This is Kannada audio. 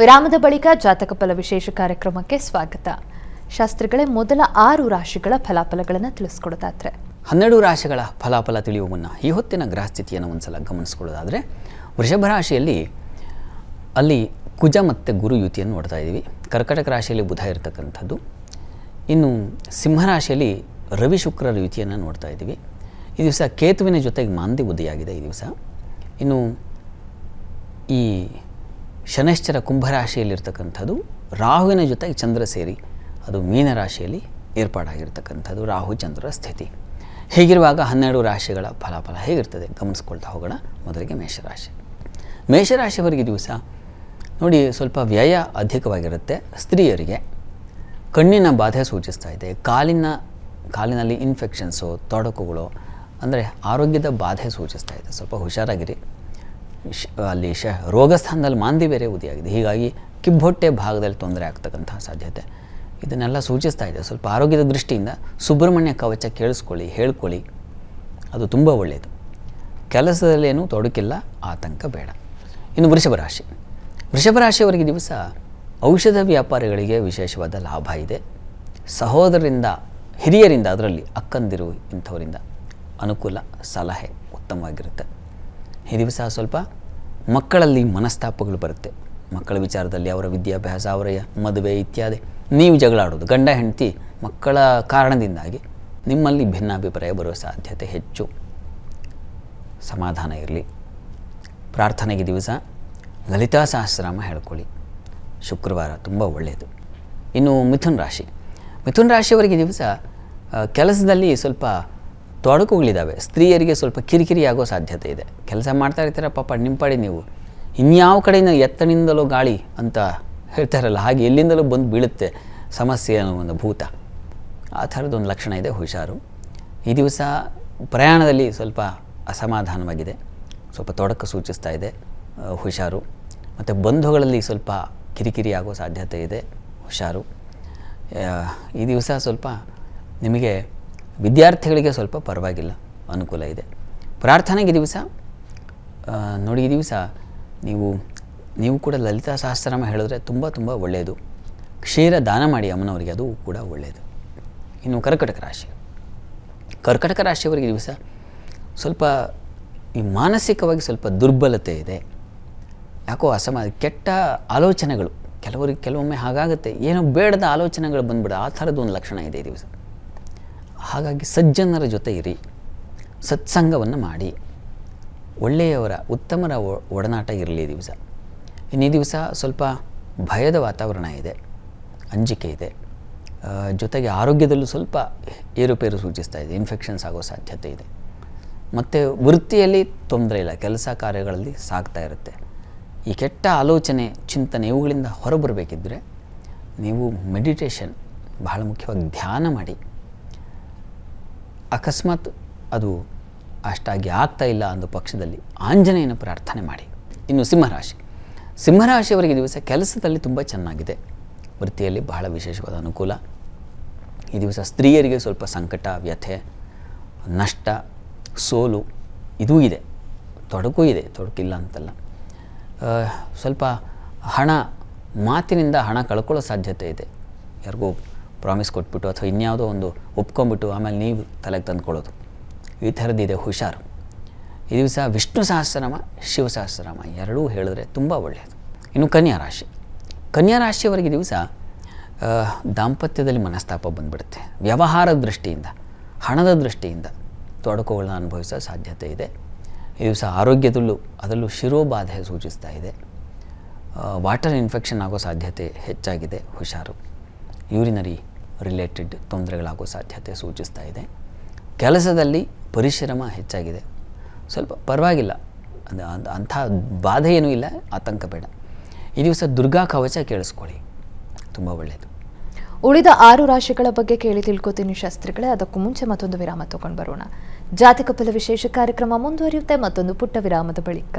ವಿರಾಮದ ಬಳಿಕ ಜಾತಕ ಫಲ ವಿಶೇಷ ಕಾರ್ಯಕ್ರಮಕ್ಕೆ ಸ್ವಾಗತ ಶಾಸ್ತ್ರಗಳೇ ಮೊದಲ ಆರು ರಾಶಿಗಳ ಫಲಾಫಲಗಳನ್ನು ತಿಳಿಸ್ಕೊಡೋದಾದ್ರೆ ಹನ್ನೆರಡು ರಾಶಿಗಳ ಫಲಾಫಲ ತಿಳಿಯುವ ಮುನ್ನ ಈ ಹೊತ್ತಿನ ಗ್ರಹಸ್ಥಿತಿಯನ್ನು ಒಂದ್ಸಲ ಗಮನಿಸ್ಕೊಳ್ಳೋದಾದರೆ ವೃಷಭ ರಾಶಿಯಲ್ಲಿ ಅಲ್ಲಿ ಕುಜ ಮತ್ತು ಗುರು ಯುತಿಯನ್ನು ನೋಡ್ತಾ ಇದ್ದೀವಿ ಕರ್ಕಟಕ ರಾಶಿಯಲ್ಲಿ ಬುಧ ಇರತಕ್ಕಂಥದ್ದು ಇನ್ನು ಸಿಂಹರಾಶಿಯಲ್ಲಿ ರವಿ ಶುಕ್ರರ ಯುತಿಯನ್ನು ನೋಡ್ತಾ ಇದ್ದೀವಿ ಈ ದಿವಸ ಕೇತುವಿನ ಜೊತೆಗೆ ಮಾಂದಿ ಬುದ್ಧಿಯಾಗಿದೆ ಈ ದಿವಸ ಇನ್ನು ಈ ಶನಶ್ಚರ ಕುಂಭರಾಶಿಯಲ್ಲಿರ್ತಕ್ಕಂಥದ್ದು ರಾಹುವಿನ ಜೊತೆಗೆ ಚಂದ್ರ ಸೇರಿ ಅದು ಮೀನರಾಶಿಯಲ್ಲಿ ಏರ್ಪಾಡಾಗಿರ್ತಕ್ಕಂಥದ್ದು ರಾಹು ಚಂದ್ರರ ಸ್ಥಿತಿ ಹೀಗಿರುವಾಗ ಹನ್ನೆರಡು ರಾಶಿಗಳ ಫಲಾಫಲ ಹೇಗಿರ್ತದೆ ಗಮನಿಸ್ಕೊಳ್ತಾ ಹೋಗೋಣ ಮೊದಲಿಗೆ ಮೇಷರಾಶಿ ಮೇಷರಾಶಿಯವರಿಗೆ ದಿವಸ ನೋಡಿ ಸ್ವಲ್ಪ ವ್ಯಯ ಅಧಿಕವಾಗಿರುತ್ತೆ ಸ್ತ್ರೀಯರಿಗೆ ಕಣ್ಣಿನ ಬಾಧೆ ಸೂಚಿಸ್ತಾ ಇದೆ ಕಾಲಿನ ಕಾಲಿನಲ್ಲಿ ಇನ್ಫೆಕ್ಷನ್ಸು ತೊಡಕುಗಳು ಅಂದರೆ ಆರೋಗ್ಯದ ಬಾಧೆ ಸೂಚಿಸ್ತಾ ಇದೆ ಸ್ವಲ್ಪ ಹುಷಾರಾಗಿರಿ ಅಲ್ಲಿ ಶ ರೋಗಸ್ಥಾನದಲ್ಲಿ ಮಾಂದಿ ಬೇರೆ ಉದಿಯಾಗಿದೆ ಹೀಗಾಗಿ ಕಿಬ್ಬೊಟ್ಟೆ ಭಾಗದಲ್ಲಿ ತೊಂದರೆ ಆಗ್ತಕ್ಕಂತಹ ಸಾಧ್ಯತೆ ಇದನ್ನೆಲ್ಲ ಸೂಚಿಸ್ತಾ ಇದೆ ಸ್ವಲ್ಪ ಆರೋಗ್ಯದ ದೃಷ್ಟಿಯಿಂದ ಸುಬ್ರಹ್ಮಣ್ಯ ಕವಚ ಕೇಳಿಸ್ಕೊಳ್ಳಿ ಹೇಳ್ಕೊಳ್ಳಿ ಅದು ತುಂಬ ಒಳ್ಳೆಯದು ಕೆಲಸದಲ್ಲೇನು ತೊಡಕಿಲ್ಲ ಆತಂಕ ಬೇಡ ಇನ್ನು ವೃಷಭ ರಾಶಿ ವೃಷಭ ರಾಶಿಯವರಿಗೆ ದಿವಸ ಔಷಧ ವ್ಯಾಪಾರಿಗಳಿಗೆ ವಿಶೇಷವಾದ ಲಾಭ ಇದೆ ಸಹೋದರರಿಂದ ಹಿರಿಯರಿಂದ ಅದರಲ್ಲಿ ಅಕ್ಕಂದಿರು ಇಂಥವರಿಂದ ಅನುಕೂಲ ಸಲಹೆ ಉತ್ತಮವಾಗಿರುತ್ತೆ ಈ ದಿವಸ ಸ್ವಲ್ಪ ಮಕ್ಕಳಲ್ಲಿ ಮನಸ್ತಾಪಗಳು ಬರುತ್ತೆ ಮಕ್ಕಳ ವಿಚಾರದಲ್ಲಿ ಅವರ ವಿದ್ಯಾಭ್ಯಾಸ ಅವರ ಮದುವೆ ಇತ್ಯಾದಿ ನೀವು ಜಗಳಾಡೋದು ಗಂಡ ಹೆಂಡತಿ ಮಕ್ಕಳ ಕಾರಣದಿಂದಾಗಿ ನಿಮ್ಮಲ್ಲಿ ಭಿನ್ನಾಭಿಪ್ರಾಯ ಬರುವ ಸಾಧ್ಯತೆ ಹೆಚ್ಚು ಸಮಾಧಾನ ಇರಲಿ ಪ್ರಾರ್ಥನೆಗೆ ದಿವಸ ಲಲಿತಾ ಸಹಸ್ರಾಮ ಹೇಳ್ಕೊಳ್ಳಿ ಶುಕ್ರವಾರ ತುಂಬ ಒಳ್ಳೆಯದು ಇನ್ನು ಮಿಥುನ್ ರಾಶಿ ಮಿಥುನ್ ರಾಶಿಯವರಿಗೆ ದಿವಸ ಕೆಲಸದಲ್ಲಿ ಸ್ವಲ್ಪ ತೊಡಕುಗಳಿದ್ದಾವೆ ಸ್ತ್ರೀಯರಿಗೆ ಸ್ವಲ್ಪ ಕಿರಿಕಿರಿ ಆಗೋ ಸಾಧ್ಯತೆ ಇದೆ ಕೆಲಸ ಮಾಡ್ತಾ ಇರ್ತೀರ ಪಾಪ ನಿಂಪಾಡಿ ನೀವು ಇನ್ಯಾವ ಕಡೆಯಿಂದ ಎತ್ತಣಿಂದಲೋ ಗಾಳಿ ಅಂತ ಹೇಳ್ತಾರಲ್ಲ ಹಾಗೆ ಎಲ್ಲಿಂದಲೂ ಬಂದು ಬೀಳುತ್ತೆ ಸಮಸ್ಯೆ ಅನ್ನೋ ಒಂದು ಭೂತ ಆ ಥರದ್ದೊಂದು ಲಕ್ಷಣ ಇದೆ ಹುಷಾರು ಈ ದಿವಸ ಪ್ರಯಾಣದಲ್ಲಿ ಸ್ವಲ್ಪ ಅಸಮಾಧಾನವಾಗಿದೆ ಸ್ವಲ್ಪ ತೊಡಕು ಸೂಚಿಸ್ತಾ ಇದೆ ಹುಷಾರು ಮತ್ತು ಬಂಧುಗಳಲ್ಲಿ ಸ್ವಲ್ಪ ಕಿರಿಕಿರಿ ಆಗೋ ಸಾಧ್ಯತೆ ಇದೆ ಹುಷಾರು ಈ ದಿವಸ ಸ್ವಲ್ಪ ನಿಮಗೆ ವಿದ್ಯಾರ್ಥಿಗಳಿಗೆ ಸ್ವಲ್ಪ ಪರವಾಗಿಲ್ಲ ಅನುಕೂಲ ಇದೆ ಪ್ರಾರ್ಥನೆಗೆ ದಿವಸ ನೋಡಿ ಈ ದಿವಸ ನೀವು ನೀವು ಕೂಡ ಲಲಿತಾ ಸಹಸ್ರನಾಮ ಹೇಳಿದ್ರೆ ತುಂಬ ತುಂಬ ಒಳ್ಳೆಯದು ಕ್ಷೀರ ದಾನ ಮಾಡಿ ಅಮ್ಮನವರಿಗೆ ಅದು ಕೂಡ ಒಳ್ಳೆಯದು ಇನ್ನು ಕರ್ಕಟಕ ರಾಶಿ ಕರ್ಕಟಕ ರಾಶಿಯವರಿಗೆ ದಿವಸ ಸ್ವಲ್ಪ ಈ ಮಾನಸಿಕವಾಗಿ ಸ್ವಲ್ಪ ದುರ್ಬಲತೆ ಇದೆ ಯಾಕೋ ಅಸಮ ಕೆಟ್ಟ ಆಲೋಚನೆಗಳು ಕೆಲವರಿಗೆ ಕೆಲವೊಮ್ಮೆ ಹಾಗಾಗುತ್ತೆ ಏನೋ ಬೇಡದ ಆಲೋಚನೆಗಳು ಬಂದ್ಬಿಡ ಆ ಥರದ್ದು ಒಂದು ಲಕ್ಷಣ ಇದೆ ಈ ದಿವಸ ಹಾಗಾಗಿ ಸಜ್ಜನರ ಜೊತೆ ಇರಿ ಸತ್ಸಂಗವನ್ನು ಮಾಡಿ ಒಳ್ಳೆಯವರ ಉತ್ತಮರ ಒಡನಾಟ ಇರಲಿ ದಿವಸ ಇನ್ನು ಈ ದಿವಸ ಸ್ವಲ್ಪ ಭಯದ ವಾತಾವರಣ ಇದೆ ಅಂಜಿಕೆ ಇದೆ ಜೊತೆಗೆ ಆರೋಗ್ಯದಲ್ಲೂ ಸ್ವಲ್ಪ ಏರುಪೇರು ಸೂಚಿಸ್ತಾ ಇದೆ ಇನ್ಫೆಕ್ಷನ್ಸ್ ಆಗೋ ಸಾಧ್ಯತೆ ಇದೆ ಮತ್ತು ವೃತ್ತಿಯಲ್ಲಿ ತೊಂದರೆ ಇಲ್ಲ ಕೆಲಸ ಕಾರ್ಯಗಳಲ್ಲಿ ಸಾಗ್ತಾ ಇರುತ್ತೆ ಈ ಕೆಟ್ಟ ಆಲೋಚನೆ ಚಿಂತನೆ ಇವುಗಳಿಂದ ಹೊರಬರಬೇಕಿದ್ದರೆ ನೀವು ಮೆಡಿಟೇಷನ್ ಬಹಳ ಮುಖ್ಯವಾಗಿ ಧ್ಯಾನ ಮಾಡಿ ಅಕಸ್ಮಾತ್ ಅದು ಅಷ್ಟಾಗಿ ಆಗ್ತಾ ಇಲ್ಲ ಅಂದು ಪಕ್ಷದಲ್ಲಿ ಆಂಜನೇಯನ ಪ್ರಾರ್ಥನೆ ಮಾಡಿ ಇನ್ನು ಸಿಂಹರಾಶಿ ಸಿಂಹರಾಶಿಯವರಿಗೆ ದಿವಸ ಕೆಲಸದಲ್ಲಿ ತುಂಬ ಚೆನ್ನಾಗಿದೆ ವೃತ್ತಿಯಲ್ಲಿ ಬಹಳ ವಿಶೇಷವಾದ ಅನುಕೂಲ ಈ ದಿವಸ ಸ್ತ್ರೀಯರಿಗೆ ಸ್ವಲ್ಪ ಸಂಕಟ ವ್ಯಥೆ ನಷ್ಟ ಸೋಲು ಇದೂ ಇದೆ ತೊಡಕು ಇದೆ ತೊಡಕಿಲ್ಲ ಅಂತಲ್ಲ ಸ್ವಲ್ಪ ಹಣ ಮಾತಿನಿಂದ ಹಣ ಕಳ್ಕೊಳ್ಳೋ ಸಾಧ್ಯತೆ ಇದೆ ಯಾರಿಗೂ ಪ್ರಾಮಿಸ್ ಕೊಟ್ಬಿಟ್ಟು ಅಥವಾ ಇನ್ಯಾವುದೋ ಒಂದು ಒಪ್ಕೊಂಬಿಟ್ಟು ಆಮೇಲೆ ನೀವು ತಲೆಗೆ ತಂದುಕೊಳ್ಳೋದು ಈ ಥರದ್ದಿದೆ ಹುಷಾರು ಈ ದಿವಸ ವಿಷ್ಣು ಸಹಸ್ರನಾಮ ಶಿವ ಸಹಸ್ರನಾಮ ಎರಡೂ ಹೇಳಿದ್ರೆ ತುಂಬ ಒಳ್ಳೆಯದು ಇನ್ನು ಕನ್ಯಾ ರಾಶಿ ಕನ್ಯಾ ರಾಶಿಯವರೆಗೆ ದಿವಸ ದಾಂಪತ್ಯದಲ್ಲಿ ಮನಸ್ತಾಪ ಬಂದ್ಬಿಡುತ್ತೆ ವ್ಯವಹಾರದ ದೃಷ್ಟಿಯಿಂದ ಹಣದ ದೃಷ್ಟಿಯಿಂದ ತೊಡಕುಗಳನ್ನ ಅನುಭವಿಸೋ ಸಾಧ್ಯತೆ ಇದೆ ಈ ದಿವಸ ಆರೋಗ್ಯದಲ್ಲೂ ಅದರಲ್ಲೂ ಶಿರೋಬಾಧೆ ಸೂಚಿಸ್ತಾ ಇದೆ ವಾಟರ್ ಇನ್ಫೆಕ್ಷನ್ ಆಗೋ ಸಾಧ್ಯತೆ ಹೆಚ್ಚಾಗಿದೆ ಹುಷಾರು ಯೂರಿನರಿ ರಿಲೇಟೆಡ್ ತೊಂದರೆಗಳಾಗೋ ಸಾಧ್ಯತೆ ಸೂಚಿಸ್ತಾ ಇದೆ ಕೆಲಸದಲ್ಲಿ ಪರಿಶ್ರಮ ಹೆಚ್ಚಾಗಿದೆ ಸ್ವಲ್ಪ ಪರವಾಗಿಲ್ಲ ಅದು ಅಂಥ ಬಾಧೆ ಏನೂ ಇಲ್ಲ ಆತಂಕ ಬೇಡ ಈ ದಿವಸ ದುರ್ಗಾ ಕವಚ ಕೇಳಿಸ್ಕೊಳ್ಳಿ ತುಂಬ ಒಳ್ಳೆಯದು ಉಳಿದ ಆರು ರಾಶಿಗಳ ಬಗ್ಗೆ ಕೇಳಿ ತಿಳ್ಕೊತೀನಿ ಶಾಸ್ತ್ರಿಗಳೇ ಅದಕ್ಕೂ ಮುಂಚೆ ಮತ್ತೊಂದು ವಿರಾಮ ತಗೊಂಡು ಬರೋಣ ಜಾತಕ ಫಲ ವಿಶೇಷ ಕಾರ್ಯಕ್ರಮ ಮುಂದುವರಿಯುತ್ತೆ ಮತ್ತೊಂದು ಪುಟ್ಟ ವಿರಾಮದ ಬಳಿಕ